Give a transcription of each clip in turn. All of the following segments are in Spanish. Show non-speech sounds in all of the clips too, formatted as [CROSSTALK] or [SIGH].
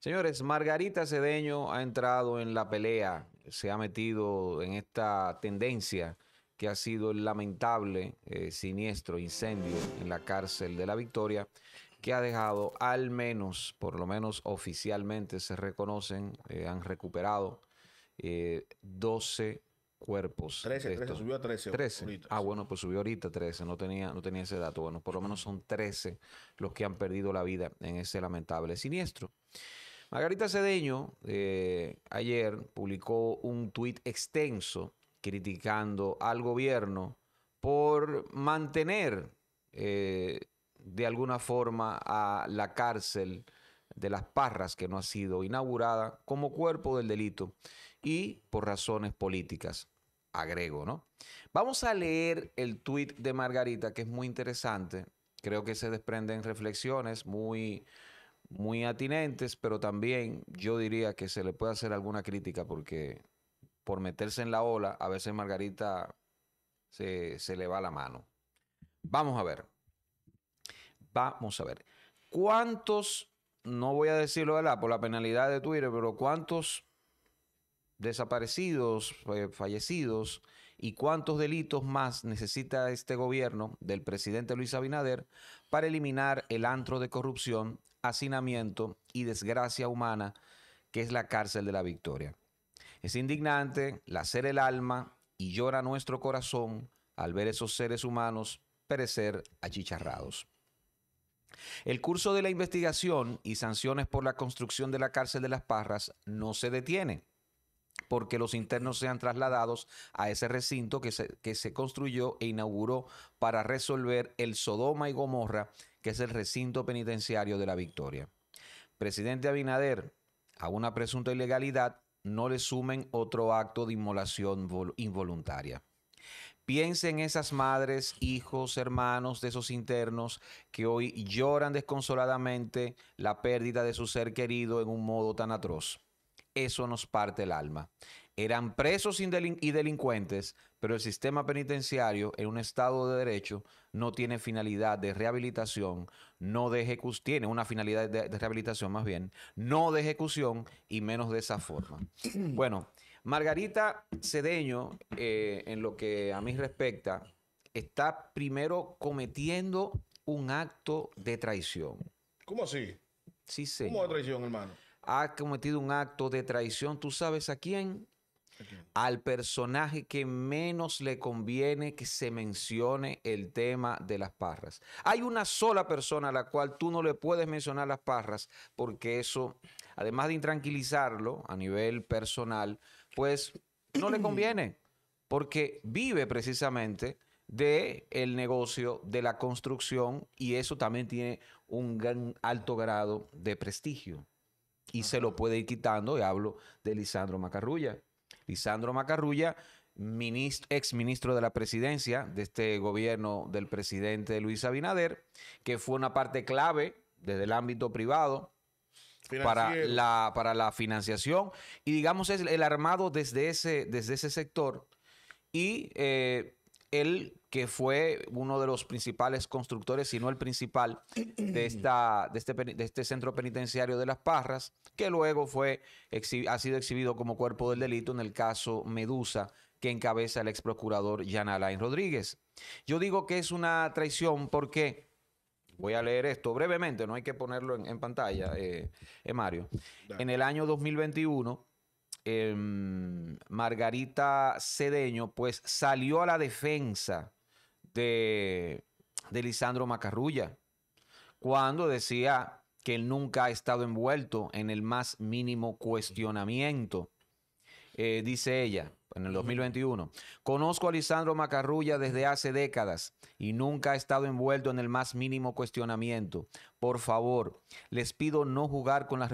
Señores, Margarita Cedeño ha entrado en la pelea, se ha metido en esta tendencia que ha sido el lamentable eh, siniestro incendio en la cárcel de la Victoria, que ha dejado al menos, por lo menos oficialmente se reconocen, eh, han recuperado 12 eh, cuerpos. 13, subió a 13. Ah, bueno, pues subió ahorita 13, no tenía, no tenía ese dato. Bueno, por lo menos son 13 los que han perdido la vida en ese lamentable siniestro. Margarita Cedeño eh, ayer publicó un tuit extenso criticando al gobierno por mantener eh, de alguna forma a la cárcel de las Parras, que no ha sido inaugurada, como cuerpo del delito y por razones políticas. Agrego, ¿no? Vamos a leer el tuit de Margarita, que es muy interesante. Creo que se desprenden reflexiones muy muy atinentes, pero también yo diría que se le puede hacer alguna crítica porque por meterse en la ola, a veces Margarita se, le va la mano. Vamos a ver. Vamos a ver. ¿Cuántos, no voy a decirlo de la, por la penalidad de Twitter, pero cuántos desaparecidos, eh, fallecidos y cuántos delitos más necesita este gobierno del presidente Luis Abinader para eliminar el antro de corrupción hacinamiento y desgracia humana que es la cárcel de la victoria. Es indignante, lacer el alma y llora nuestro corazón al ver esos seres humanos perecer achicharrados. El curso de la investigación y sanciones por la construcción de la cárcel de las Parras no se detiene porque los internos sean trasladados a ese recinto que se, que se construyó e inauguró para resolver el Sodoma y Gomorra que es el recinto penitenciario de la Victoria. Presidente Abinader, a una presunta ilegalidad no le sumen otro acto de inmolación involuntaria. Piensen en esas madres, hijos, hermanos de esos internos que hoy lloran desconsoladamente la pérdida de su ser querido en un modo tan atroz. Eso nos parte el alma eran presos y, y delincuentes, pero el sistema penitenciario en un estado de derecho no tiene finalidad de rehabilitación, no de ejecución, tiene una finalidad de, rehabilitación más bien, no de ejecución y menos de esa forma. [CLEARS THROAT] Bueno, Margarita Cedeño, eh, en lo que a mí respecta, está primero cometiendo un acto de traición. ¿Cómo así? Sí, sí. ¿Cómo de traición, hermano? Ha cometido un acto de traición, ¿tú sabes a quién? al personaje que menos le conviene que se mencione el tema de las parras. Hay una sola persona a la cual tú no le puedes mencionar las parras porque eso, además de intranquilizarlo a nivel personal, pues no le conviene porque vive precisamente de el negocio de la construcción y eso también tiene un alto grado de prestigio y se lo puede ir quitando y hablo de Lisandro Macarrulla Lisandro Macarrulla, Ministro, ex ministro de la presidencia de este gobierno del presidente Luis Abinader, que fue una parte clave desde el ámbito privado para la, para la, financiación y digamos es el armado desde ese, desde ese sector y eh, él que fue uno de los principales constructores, si no el principal, de, esta, de, este, este centro penitenciario de Las Parras, que luego fue, ha sido exhibido como cuerpo del delito en el caso Medusa, que encabeza el ex procurador Jan Alain Rodríguez. Yo digo que es una traición porque, voy a leer esto brevemente, no hay que ponerlo en, pantalla, eh, eh, Mario. En el año 2021 Em, Margarita Cedeño, pues salió a la defensa de, Lisandro Macarrulla cuando decía que él nunca ha estado envuelto en el más mínimo cuestionamiento. Eh, dice ella, en el 2021, conozco a Lisandro Macarrulla desde hace décadas y nunca ha estado envuelto en el más mínimo cuestionamiento. Por favor, les pido no jugar con las,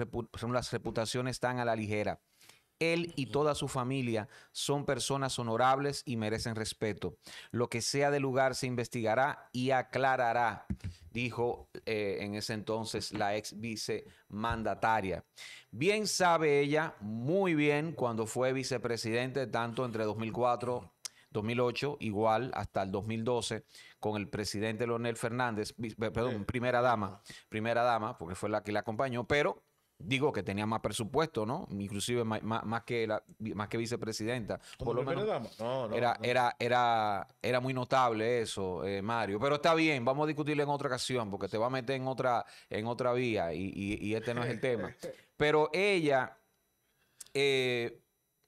las reputaciones tan a la ligera. Él y toda su familia son personas honorables y merecen respeto. Lo que sea del lugar se investigará y aclarará, dijo eh, en ese entonces la ex vicemandataria. Bien sabe ella, muy bien, cuando fue vicepresidente, tanto entre 2004 2008, igual hasta el 2012, con el presidente Leonel Fernández, perdón, primera dama, primera dama, porque fue la que la acompañó, pero digo que tenía más presupuesto, ¿no? Inclusive más, que, la, más que vicepresidenta. Por lo menos era, Era, era, era muy notable eso, eh, Mario. Pero está bien, vamos a discutirlo en otra ocasión, porque te va a meter en otra, en otra vía y, este no es el tema. [LAUGHS] Pero ella eh,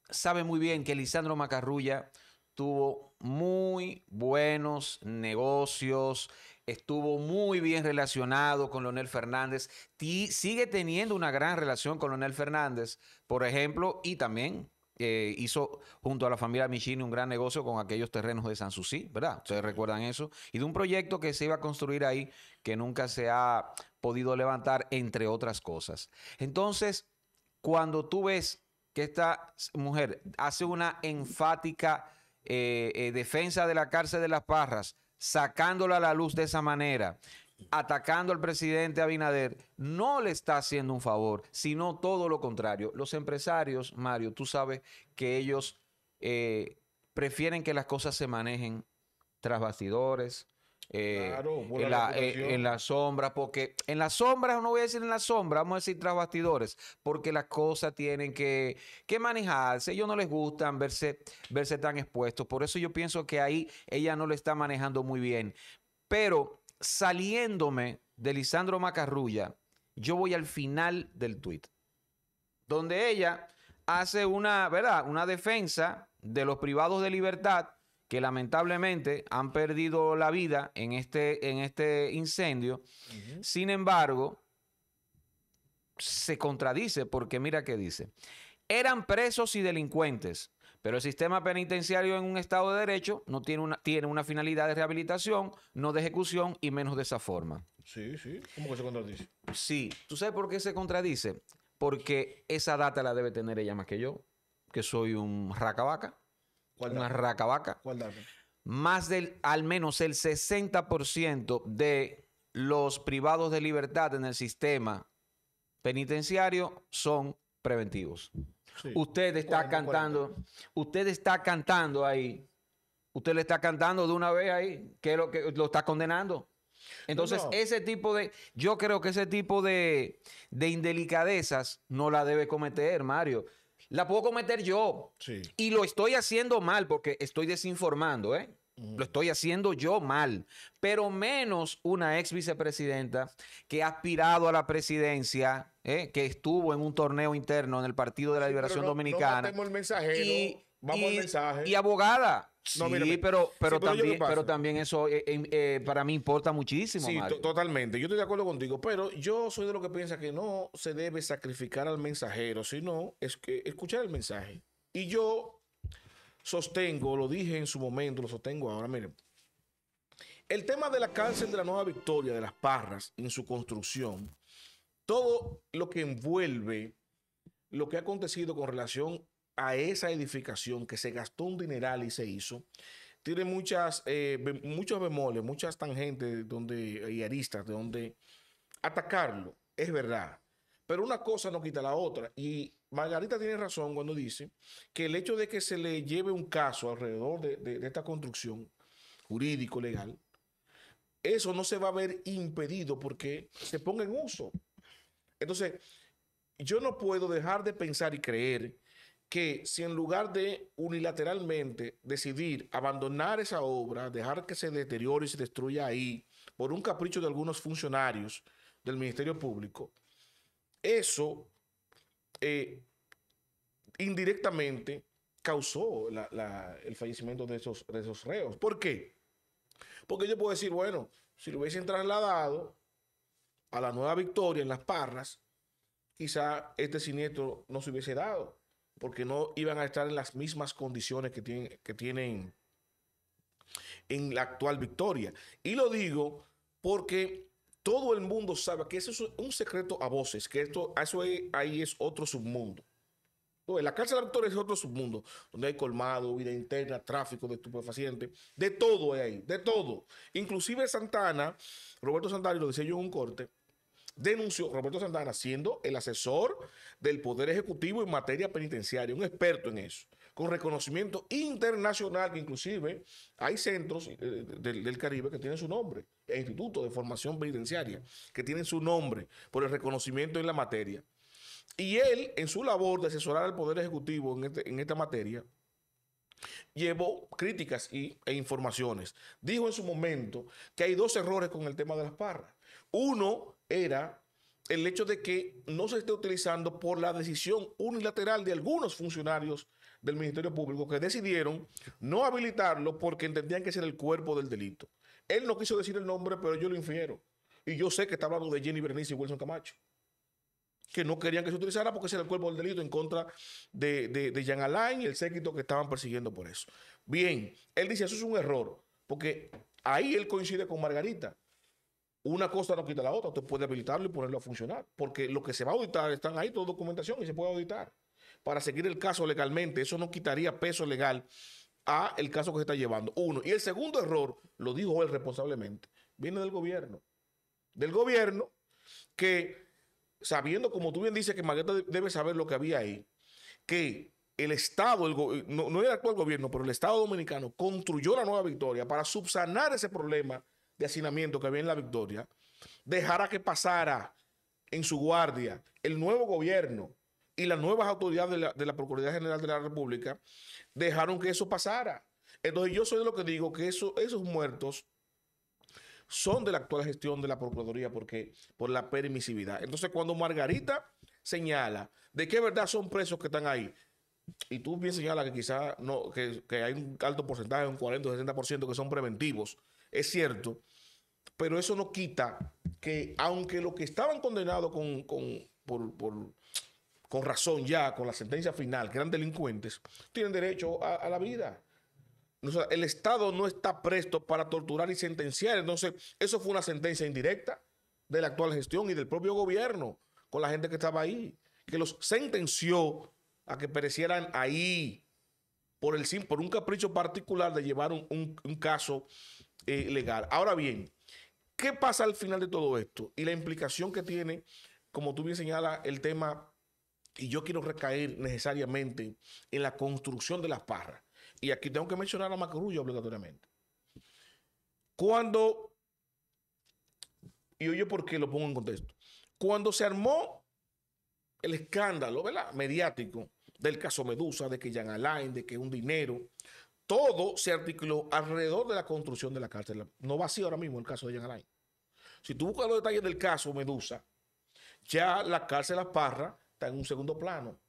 sabe muy bien que Lisandro Macarrulla tuvo muy buenos negocios estuvo muy bien relacionado con Leonel Fernández, sigue teniendo una gran relación con Leonel Fernández, por ejemplo, y también eh, hizo junto a la familia Michini un gran negocio con aquellos terrenos de San Susi, ¿verdad? Ustedes recuerdan eso. Y de un proyecto que se iba a construir ahí que nunca se ha podido levantar, entre otras cosas. Entonces, cuando tú ves que esta mujer hace una enfática eh, eh, defensa de la cárcel de las Parras, sacándola a la luz de esa manera, atacando al presidente Abinader, no le está haciendo un favor, sino todo lo contrario. Los empresarios, Mario, tú sabes que ellos eh, prefieren que las cosas se manejen tras bastidores, eh, en, la, eh, en, la, sombra, porque en la sombra, no voy a decir en la sombra, vamos a decir tras bastidores, porque las cosas tienen que, manejarse, ellos no les gustan verse, verse tan expuestos, por eso yo pienso que ahí ella no lo está manejando muy bien, pero saliéndome de Lisandro Macarrulla, yo voy al final del tuit donde ella hace una, ¿verdad? Una defensa de los privados de libertad que lamentablemente han perdido la vida en este, en este incendio. Sin embargo, se contradice porque mira qué dice. Eran presos y delincuentes, pero el sistema penitenciario en un Estado de Derecho no tiene una, tiene una finalidad de rehabilitación, no de ejecución y menos de esa forma. Sí, sí. ¿Cómo que se contradice? Sí. ¿Tú sabes por qué se contradice? Porque esa data la debe tener ella más que yo, que soy un racabaca una raca vaca, Más del, al menos el 60% de los privados de libertad en el sistema penitenciario son preventivos. Usted está cantando, usted está cantando ahí. Usted le está cantando de una vez ahí, que lo que lo está condenando. Entonces, ese tipo de, yo creo que ese tipo de, de indelicadezas no la debe cometer, Mario la puedo cometer yo. Y lo estoy haciendo mal porque estoy desinformando, ¿eh? Lo estoy haciendo yo mal, pero menos una ex vicepresidenta que ha aspirado a la presidencia, ¿eh? que estuvo en un torneo interno en el Partido de la Liberación Dominicana. Y abogada, Sí, pero, pero, también, eso eh, eh, para mí importa muchísimo. Sí, totalmente. Yo estoy de acuerdo contigo, pero yo soy de lo que piensa que no se debe sacrificar al mensajero, sino es que escuchar el mensaje. Y yo sostengo, lo dije en su momento, lo sostengo ahora, miren. El tema de la cárcel de la Nueva Victoria, de las Parras, en su construcción, todo lo que envuelve lo que ha acontecido con relación a esa edificación que se gastó un dineral y se hizo, tiene muchas, eh, muchos bemoles, muchas tangentes donde, y aristas de donde atacarlo, es verdad. Pero una cosa no quita la otra. Y Margarita tiene razón cuando dice que el hecho de que se le lleve un caso alrededor de, de esta construcción jurídico, legal, eso no se va a ver impedido porque se ponga en uso. Entonces, yo no puedo dejar de pensar y creer que si en lugar de unilateralmente decidir abandonar esa obra, dejar que se deteriore y se destruya ahí por un capricho de algunos funcionarios del Ministerio Público, eso eh, indirectamente causó el fallecimiento de esos, de esos reos. ¿Por qué? Porque yo puedo decir, bueno, si lo hubiesen trasladado a la nueva victoria en las parras, quizá este siniestro no se hubiese dado porque no iban a estar en las mismas condiciones que tienen, en la actual victoria. Y lo digo porque todo el mundo sabe que eso es un secreto a voces, que esto, eso ahí, es otro submundo. la cárcel de la victoria es otro submundo, donde hay colmado, vida interna, tráfico de estupefacientes, de todo hay ahí, de todo. Inclusive Santana, Roberto Santana, lo decía yo en un corte, denunció Roberto Santana siendo el asesor del Poder Ejecutivo en materia penitenciaria, un experto en eso, con reconocimiento internacional, que inclusive hay centros eh, del, Caribe que tienen su nombre, e institutos de formación penitenciaria, que tienen su nombre por el reconocimiento en la materia. Y él, en su labor de asesorar al Poder Ejecutivo en, este, esta materia, llevó críticas e informaciones. Dijo en su momento que hay dos errores con el tema de las parras. Uno, era el hecho de que no se esté utilizando por la decisión unilateral de algunos funcionarios del Ministerio Público que decidieron no habilitarlo porque entendían que ese era el cuerpo del delito. Él no quiso decir el nombre, pero yo lo infiero. Y yo sé que está hablando de Jenny Bernice y Wilson Camacho, que no querían que se utilizara porque ese era el cuerpo del delito en contra de, de, de Jean Alain y el séquito que estaban persiguiendo por eso. Bien, él dice, eso es un error, porque ahí él coincide con Margarita una cosa no quita la otra. Usted puede habilitarlo y ponerlo a funcionar, porque lo que se va a auditar están ahí toda documentación y se puede auditar para seguir el caso legalmente. Eso no quitaría peso legal a el caso que se está llevando. Uno. Y el segundo error, lo dijo él responsablemente, viene del gobierno. Del gobierno que, sabiendo, como tú bien dices, que Magueta debe saber lo que había ahí, que el Estado, el no, era el actual gobierno, pero el Estado dominicano construyó la nueva victoria para subsanar ese problema de hacinamiento que había en la victoria, dejara que pasara en su guardia el nuevo gobierno y las nuevas autoridades de la, Procuraduría General de la República, dejaron que eso pasara. Entonces yo soy de lo que digo que esos muertos son de la actual gestión de la Procuraduría porque, por la permisividad. Entonces cuando Margarita señala de qué verdad son presos que están ahí, y tú bien señala que quizás no, que, que, hay un alto porcentaje, un 40 o 60% que son preventivos, es cierto, pero eso no quita que aunque los que estaban condenados con, razón ya, con la sentencia final, que eran delincuentes, tienen derecho a, la vida. el Estado no está presto para torturar y sentenciar. Entonces, eso fue una sentencia indirecta de la actual gestión y del propio gobierno con la gente que estaba ahí, que los sentenció a que perecieran ahí por, el, por un capricho particular de llevar un caso eh, legal. Ahora bien, ¿qué pasa al final de todo esto? Y la implicación que tiene, como tú bien señalas, el tema, y yo quiero recaer necesariamente en la construcción de las parras. Y aquí tengo que mencionar a Macrullo obligatoriamente. Cuando, y oye por qué lo pongo en contexto, cuando se armó el escándalo ¿verdad? mediático del caso Medusa, de que Jan Alain, de que un dinero, todo se articuló alrededor de la construcción de la cárcel. No va así ahora mismo el caso de Jan Alain. Si tú buscas los detalles del caso Medusa, ya la cárcel La Parra está en un segundo plano.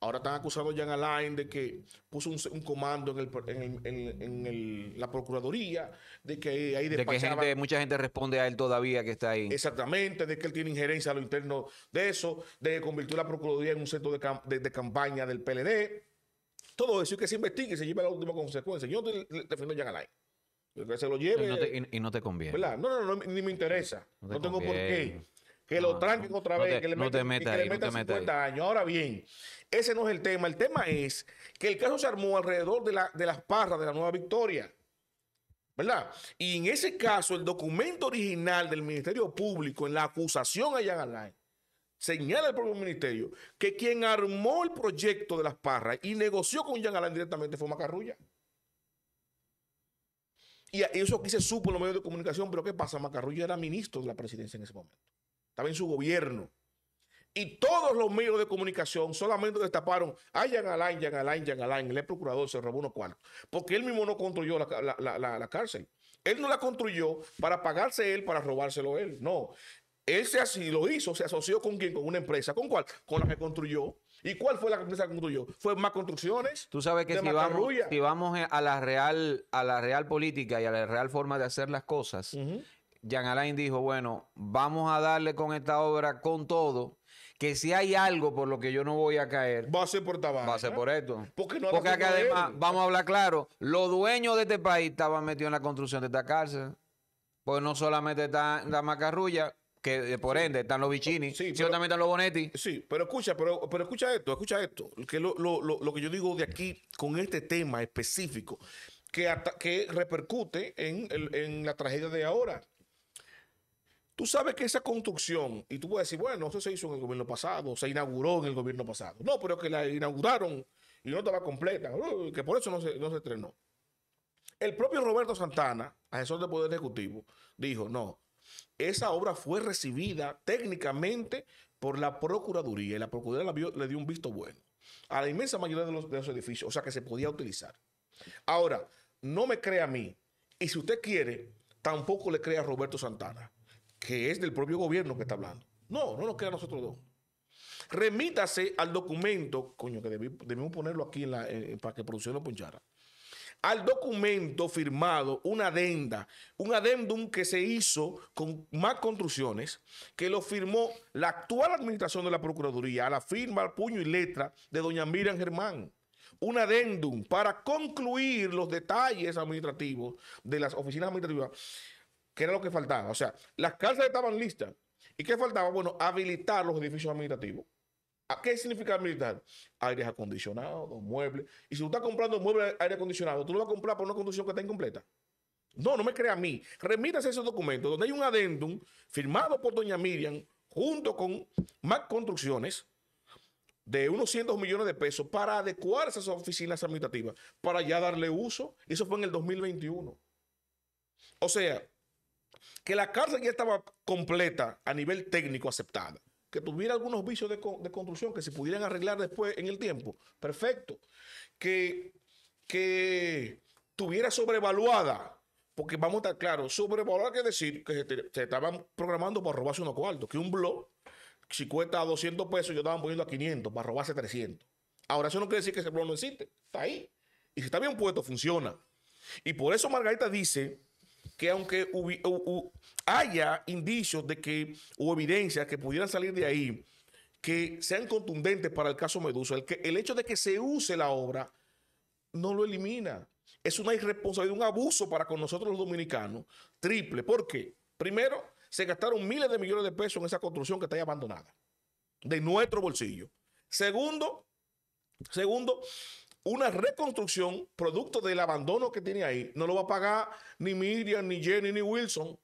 Ahora están acusando a Jan Alain de que puso un, comando en, la Procuraduría, de que hay mucha gente responde a él todavía que está ahí. Exactamente, de que él tiene injerencia a lo interno de eso, de que convirtió la Procuraduría en un centro de campaña del PLD. Todo eso es que se investigue y se lleve a la última consecuencia. Yo no estoy defendiendo a Yangalay. Que se lo lleve. Y no te, conviene. ¿verdad? No, no, no, ni me interesa. No, tengo por qué. Que lo tranquen otra vez, te, que le metan, meta que le 50 años. Ahora bien, ese no es el tema. El tema es que el caso se armó alrededor de, la, de las parras de la nueva victoria. ¿verdad? Y en ese caso, el documento original del Ministerio Público en la acusación a Jan Alain señala el propio ministerio que quien armó el proyecto de las parras y negoció con Jean Alain directamente fue Macarrulla. Y eso aquí se supo en los medios de comunicación, pero ¿qué pasa? Macarrulla era ministro de la presidencia en ese momento. Estaba en su gobierno. Y todos los medios de comunicación solamente destaparon a Jean Alain, Jean Alain, Jean Alain. El procurador se robó unos cuartos. Porque él mismo no construyó la, la cárcel. Él no la construyó para pagarse él, para robárselo él. No. Él se así lo hizo, se asoció con quién, con una empresa. ¿Con cuál? Con la que construyó. ¿Y cuál fue la empresa que construyó? Fue más construcciones. Tú sabes que si vamos, a la real, a la real política y a la real forma de hacer las cosas, Jean Alain dijo: bueno, vamos a darle con esta obra con todo que si hay algo por lo que yo no voy a caer, va a ser por Va a ser por esto. Porque, Porque además, vamos a hablar claro, los dueños de este país estaban metidos en la construcción de esta cárcel. Pues no solamente está la macarrulla, que eh, por ende están los bichini, oh, sí, pero, también están los Bonetti. Sí, pero escucha, pero, pero escucha esto, escucha esto, que lo, que yo digo de aquí con este tema específico, que, que repercute en, la tragedia de ahora. Tú sabes que esa construcción, y tú puedes decir, bueno, eso se hizo en el gobierno pasado, se inauguró en el gobierno pasado. No, pero que la inauguraron y no estaba completa, que por eso no se, no se estrenó. El propio Roberto Santana, asesor del Poder Ejecutivo, dijo, no, esa obra fue recibida técnicamente por la Procuraduría y la Procuraduría le dio un visto bueno a la inmensa mayoría de los, de los edificios, o sea que se podía utilizar. Ahora, no me crea a mí, y si usted quiere, tampoco le crea a Roberto Santana, que es del propio gobierno que está hablando. No, no nos crea a nosotros dos. Remítase al documento, coño, que debemos ponerlo aquí para que producción lo punchara al documento firmado una adenda, un adendum que se hizo con más construcciones, que lo firmó la actual administración de la Procuraduría, a la firma, al puño y letra de doña Miriam Germán. Un adendum para concluir los detalles administrativos de las oficinas administrativas, que era lo que faltaba. O sea, las cárceles estaban listas. ¿Y qué faltaba? Bueno, habilitar los edificios administrativos. ¿A ¿Qué significa militar? Aire acondicionado, muebles. Y si tú estás comprando muebles aire acondicionado, tú lo vas a comprar por una condición que está incompleta. No, no me crea a mí. Remítase esos documentos donde hay un adendum firmado por doña Miriam junto con más construcciones de unos cientos millones de pesos para adecuar esas oficinas administrativas, para ya darle uso. Eso fue en el 2021. O sea, que la cárcel ya estaba completa a nivel técnico aceptada que tuviera algunos vicios de, construcción que se pudieran arreglar después en el tiempo, perfecto. Que, tuviera sobrevaluada, porque vamos a estar claros, sobrevaluada quiere decir que se, estaban programando para robarse unos cuartos, que un blog, si cuesta 200 pesos, yo estaban poniendo a 500 para robarse 300. Ahora eso no quiere decir que ese blog no existe, está ahí. Y si está bien puesto, funciona. Y por eso Margarita dice que aunque haya indicios de que o evidencias que pudieran salir de ahí que sean contundentes para el caso Medusa, el, el hecho de que se use la obra no lo elimina. Es una irresponsabilidad, un abuso para con nosotros los dominicanos, triple. ¿Por qué? Primero, se gastaron miles de millones de pesos en esa construcción que está ahí abandonada, de nuestro bolsillo. Segundo, segundo, una reconstrucción producto del abandono que tiene ahí. No lo va a pagar ni Miriam, ni Jenny, ni Wilson.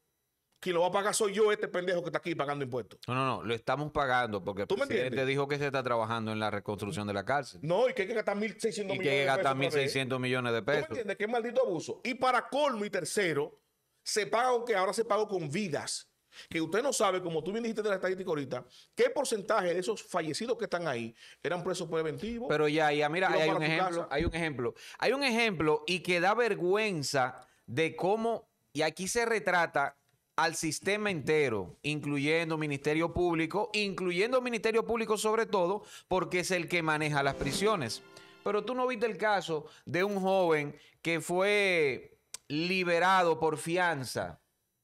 Quien lo va a pagar soy yo, este pendejo que está aquí pagando impuestos. No, no, no, lo estamos pagando porque el presidente dijo que se está trabajando en la reconstrucción de la cárcel. No, y que hay que gastar 1.600 millones, que de pesos 1.600 millones de pesos. ¿Tú me Qué maldito abuso. Y para colmo y tercero, se paga, aunque ahora se pagó con vidas que usted no sabe, como tú bien dijiste de la estadística ahorita, qué porcentaje de esos fallecidos que están ahí eran presos preventivos. Pero ya, ya, mira, hay un ejemplo, hay un ejemplo. Hay un ejemplo y que da vergüenza de cómo, y aquí se retrata al sistema entero, incluyendo Ministerio Público, incluyendo Ministerio Público sobre todo, porque es el que maneja las prisiones. Pero tú no viste el caso de un joven que fue liberado por fianza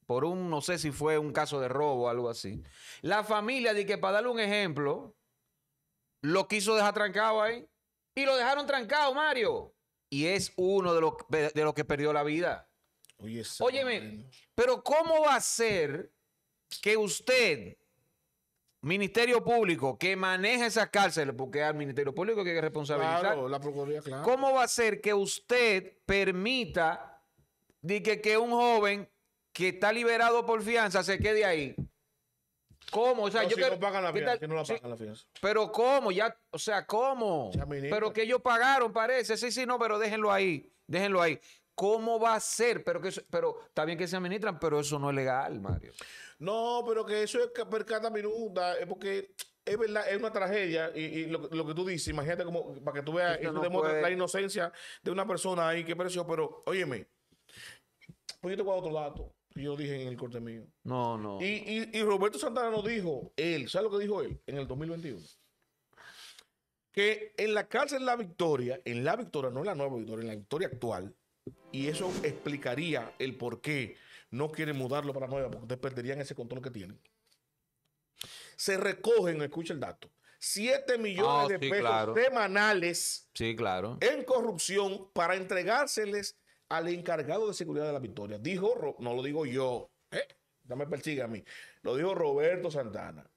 por un, no sé si fue un caso de robo o algo así. La familia, de que para darle un ejemplo, lo quiso dejar trancado ahí y lo dejaron trancado, Mario. Y es uno de los, de que perdió la vida. Oye, Óyeme, pero ¿cómo va a ser que usted, Ministerio Público, que maneja esas cárceles, porque al Ministerio Público que hay que responsabilizar, la Procuraduría, claro. ¿cómo va a ser que usted permita que, que un joven que está liberado por fianza se quede ahí. ¿Cómo? O sea, yo que, no la pagan la fianza. Pero ¿cómo? Ya, o sea, ¿cómo? pero que ellos pagaron, parece. Sí, sí, no, pero déjenlo ahí. Déjenlo ahí. ¿Cómo va a ser? Pero que pero está bien que se administran, pero eso no es legal, Mario. No, pero que eso es per cada minuta, es porque es verdad, es una tragedia. Y, lo, que tú dices, imagínate como para que tú veas, la inocencia de una persona ahí, qué precioso, pero óyeme, pues yo te voy a otro dato yo dije en el corte mío. No, no. Y, Roberto Santana nos dijo, él, ¿sabes lo que dijo él? En el 2021. Que en la cárcel La Victoria, en La Victoria, no en la nueva Victoria, en la Victoria actual, y eso explicaría el por qué no quieren mudarlo para nueva, porque ustedes perderían ese control que tienen. Se recogen, escucha el dato, 7 millones ah, de pesos semanales sí, claro. en corrupción para entregárseles al encargado de seguridad de la victoria. Dijo, no lo digo yo, ¿eh? me persiga a mí, lo dijo Roberto Santana.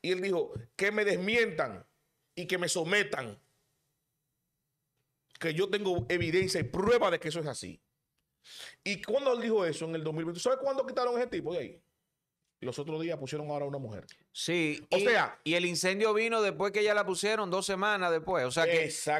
Y él dijo, que me desmientan y que me sometan, que yo tengo evidencia y prueba de que eso es así. Y cuando él dijo eso en el 2020, ¿sabes cuándo quitaron ese tipo de ahí? Los otros días pusieron ahora una mujer. Sí. O sea. Y el incendio vino después que ya la pusieron, dos semanas después. O sea que eso,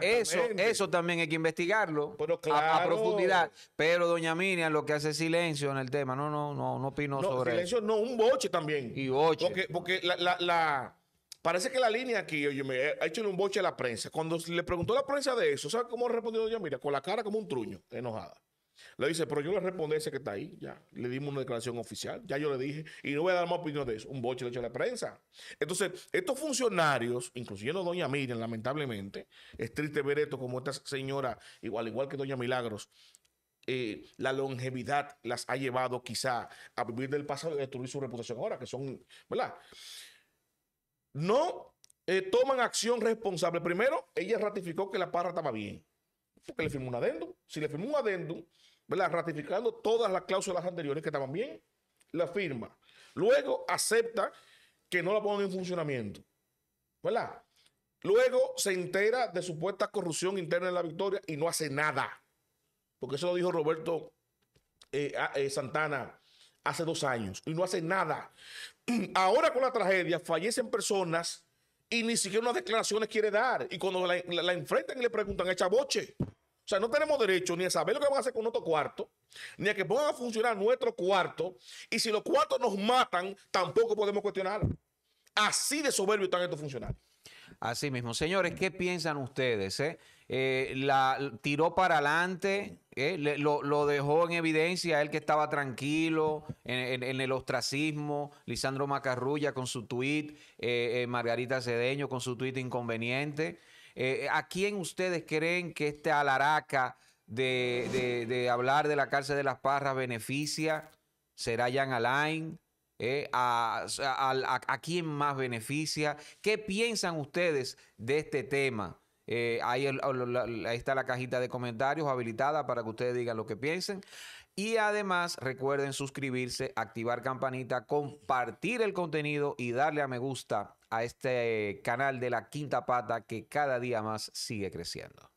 eso también hay que investigarlo a, profundidad. Pero doña Miriam lo que hace silencio en el tema. No, no, no, no opino sobre silencio, eso. no, un boche también. Y boche. Porque, la, parece que la línea aquí, oye, me eh, ha hecho un boche a la prensa. Cuando le preguntó a la prensa de eso, ¿sabe cómo respondido doña Miriam? Con la cara como un truño, enojada. Le dice, pero yo le respondí a ese que está ahí, ya. Le dimos una declaración oficial, ya yo le dije, y no voy a dar más opinión de eso. Un boche le hecho a la prensa. Entonces, estos funcionarios, incluyendo doña Miriam, lamentablemente, es triste ver esto como esta señora, igual, igual que doña Milagros, eh, la longevidad las ha llevado quizá a vivir del pasado y destruir su reputación ahora, que son, ¿verdad? No eh, toman acción responsable. Primero, ella ratificó que la parra estaba bien porque le firmó un adendum. Si le firmó un adendum ¿verdad? ratificando todas las cláusulas anteriores que estaban bien, la firma. Luego acepta que no la pongan en funcionamiento. ¿Verdad? Luego se entera de supuesta corrupción interna en la victoria y no hace nada. Porque eso lo dijo Roberto eh, eh, Santana hace dos años y no hace nada. [CLEARS THROAT] Ahora con la tragedia fallecen personas y ni siquiera unas declaraciones quiere dar. Y cuando la, enfrentan y le preguntan, echa boche. O sea, no tenemos derecho ni a saber lo que van a hacer con nuestro cuarto, ni a que pongan a funcionar nuestro cuarto. Y si los cuartos nos matan, tampoco podemos cuestionar. Así de soberbio están estos funcionarios. Así mismo. Señores, ¿qué piensan ustedes? Eh? Eh, la tiró para adelante, eh, lo, dejó en evidencia él que estaba tranquilo en, el ostracismo, Lisandro Macarrulla con su tuit, Margarita Cedeño con su tuit inconveniente. Eh, ¿A quién ustedes creen que este alaraca de, hablar de la cárcel de las Parras beneficia? ¿Será Jan Alain? Eh, a, quién más beneficia? ¿Qué piensan ustedes de este tema? Eh, ahí, está la cajita de comentarios habilitada para que ustedes digan lo que piensen. Y además recuerden suscribirse, activar campanita, compartir el contenido y darle a me gusta a este canal de la quinta pata que cada día más sigue creciendo.